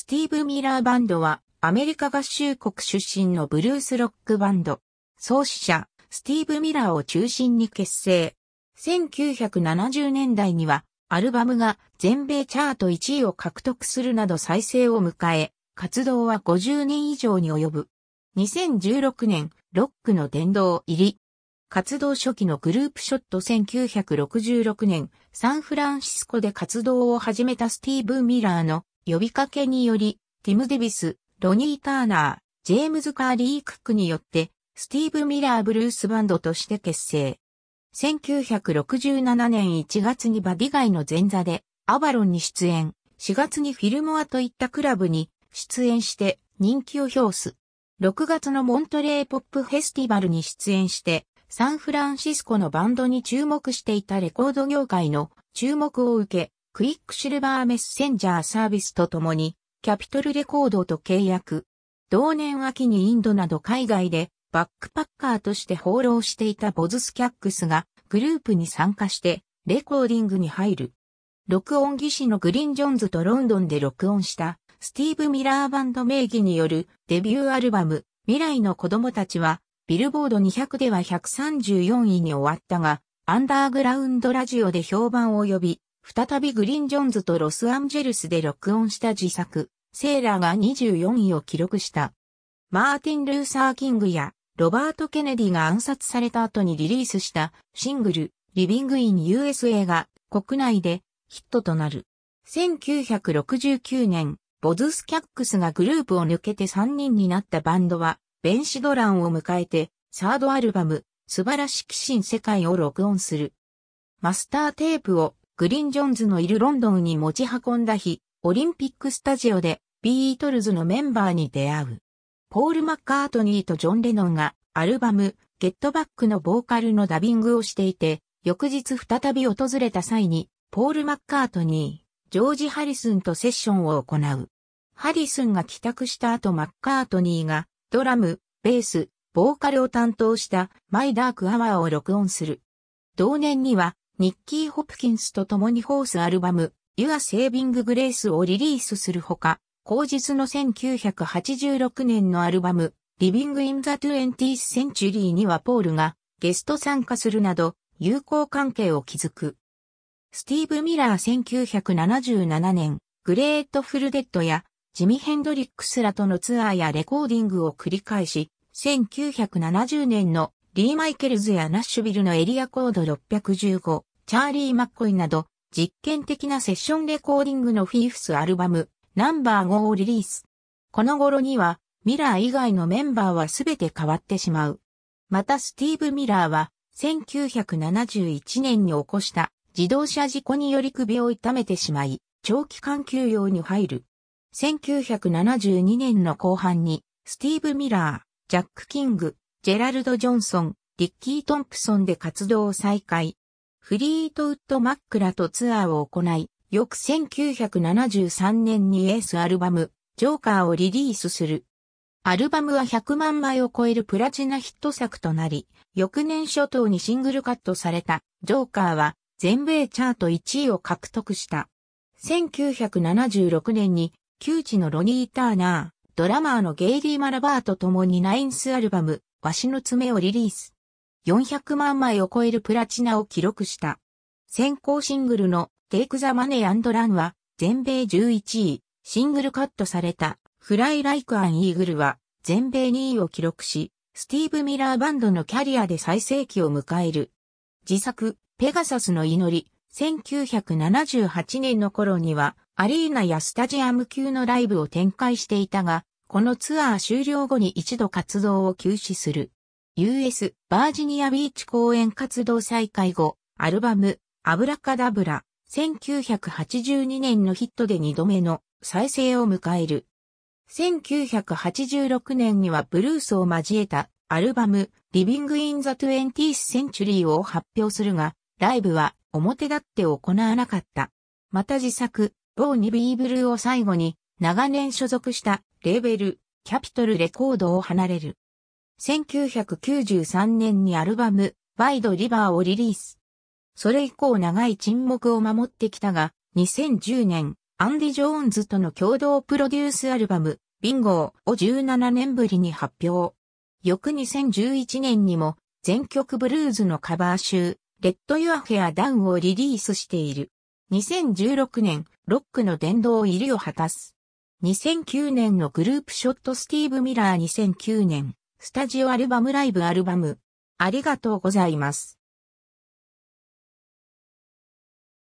スティーブ・ミラーバンドはアメリカ合衆国出身のブルースロックバンド。創始者、スティーブ・ミラーを中心に結成。1970年代にはアルバムが全米チャート1位を獲得するなど再生を迎え、活動は50年以上に及ぶ。2016年、ロックの殿堂入り。活動初期のグループショット1966年、サンフランシスコで活動を始めたスティーブ・ミラーの呼びかけにより、ティム・デビス、ロニー・ターナー、ジェームズ・カーリー・クックによって、スティーブ・ミラー・ブルースバンドとして結成。1967年1月にバディガイの前座で、アバロンに出演、4月にフィルモアといったクラブに出演して人気を表す。6月のモントレーポップフェスティバルに出演して、サンフランシスコのバンドに注目していたレコード業界の注目を受け、クイックシルバーメッセンジャーサービスとともに、キャピトルレコードと契約。同年秋にインドなど海外でバックパッカーとして放浪していたボズスキャックスがグループに参加してレコーディングに入る。録音技師のグリーン・ジョンズとロンドンで録音したスティーブ・ミラーバンド名義によるデビューアルバム未来の子供たちはビルボード200では134位に終わったがアンダーグラウンドラジオで評判を呼び再びグリーン・ジョンズとロスアンジェルスで録音した自作、セーラーが24位を記録した。マーティン・ルーサー・キングやロバート・ケネディが暗殺された後にリリースしたシングル、リビング・イン・ USA が国内でヒットとなる。1969年、ボズス・キャックスがグループを抜けて3人になったバンドは、ベンシドランを迎えて、サードアルバム、素晴らしき新世界を録音する。マスターテープをグリーン・ジョンズのいるロンドンに持ち運んだ日、オリンピックスタジオでビートルズのメンバーに出会う。ポール・マッカートニーとジョン・レノンがアルバム、ゲットバックのボーカルのダビングをしていて、翌日再び訪れた際に、ポール・マッカートニー、ジョージ・ハリスンとセッションを行う。ハリスンが帰宅した後マッカートニーが、ドラム、ベース、ボーカルを担当したマイ・ダーク・アワーを録音する。同年には、ニッキー・ホプキンスと共にホースアルバム、You Are Saving Grace をリリースするほか、後日の1986年のアルバム、Living in the 20th Century にはポールがゲスト参加するなど、友好関係を築く。スティーブ・ミラー1977年、グレートフルデッドやジミ・ヘンドリックスらとのツアーやレコーディングを繰り返し、1970年のリー・マイケルズやナッシュビルのエリアコード615、チャーリー・マッコイなど、実験的なセッションレコーディングのフィーフスアルバム、ナンバー5をリリース。この頃には、ミラー以外のメンバーはすべて変わってしまう。またスティーブ・ミラーは、1971年に起こした自動車事故により首を痛めてしまい、長期間休養に入る。1972年の後半に、スティーブ・ミラー、ジャック・キング、ジェラルド・ジョンソン、リッキー・トンプソンで活動を再開、フリートウッド・マックらとツアーを行い、翌1973年にエースアルバム、ジョーカーをリリースする。アルバムは100万枚を超えるプラチナヒット作となり、翌年初頭にシングルカットされた、ジョーカーは、全米チャート1位を獲得した。1976年に、旧知のロニー・ターナー、ドラマーのゲイリー・マラバーと共にナインスアルバム、わしの爪をリリース。400万枚を超えるプラチナを記録した。先行シングルの Take the Money and Run は全米11位、シングルカットされた Fly Like an Eagle は全米2位を記録し、スティーブ・ミラーバンドのキャリアで最盛期を迎える。自作、ペガサスの祈り、1978年の頃には、アリーナやスタジアム級のライブを展開していたが、このツアー終了後に一度活動を休止する。US バージニアビーチ公演活動再開後、アルバム、アブラカダブラ、1982年のヒットで2度目の再生を迎える。1986年にはブルースを交えたアルバム、リビング・イン・ザ・トゥエンティース・センチュリーを発表するが、ライブは表立って行わなかった。また自作、ボーニビーブルーを最後に、長年所属したレーベル、キャピトルレコードを離れる。1993年にアルバム、ワイドリバーをリリース。それ以降長い沈黙を守ってきたが、2010年、アンディ・ジョーンズとの共同プロデュースアルバム、ビンゴーを17年ぶりに発表。翌2011年にも、全曲ブルーズのカバー集、レッド・ユア・フェア・ダウンをリリースしている。2016年、ロックの殿堂入りを果たす。2009年のグループショットスティーブ・ミラー2009年、スタジオアルバムライブアルバム。ありがとうございます。